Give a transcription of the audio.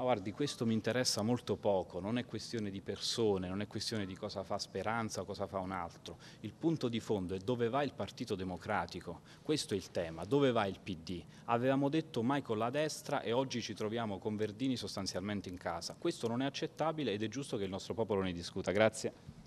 ma guardi questo mi interessa molto poco, non è questione di persone, non è questione di cosa fa Speranza, o cosa fa un altro, il punto di fondo è dove va il Partito Democratico, questo è il tema, dove va il PD? Avevamo detto mai con la destra e oggi ci troviamo con Verdini sostanzialmente in casa, questo non è accettabile ed è giusto che il nostro popolo ne discuta, grazie.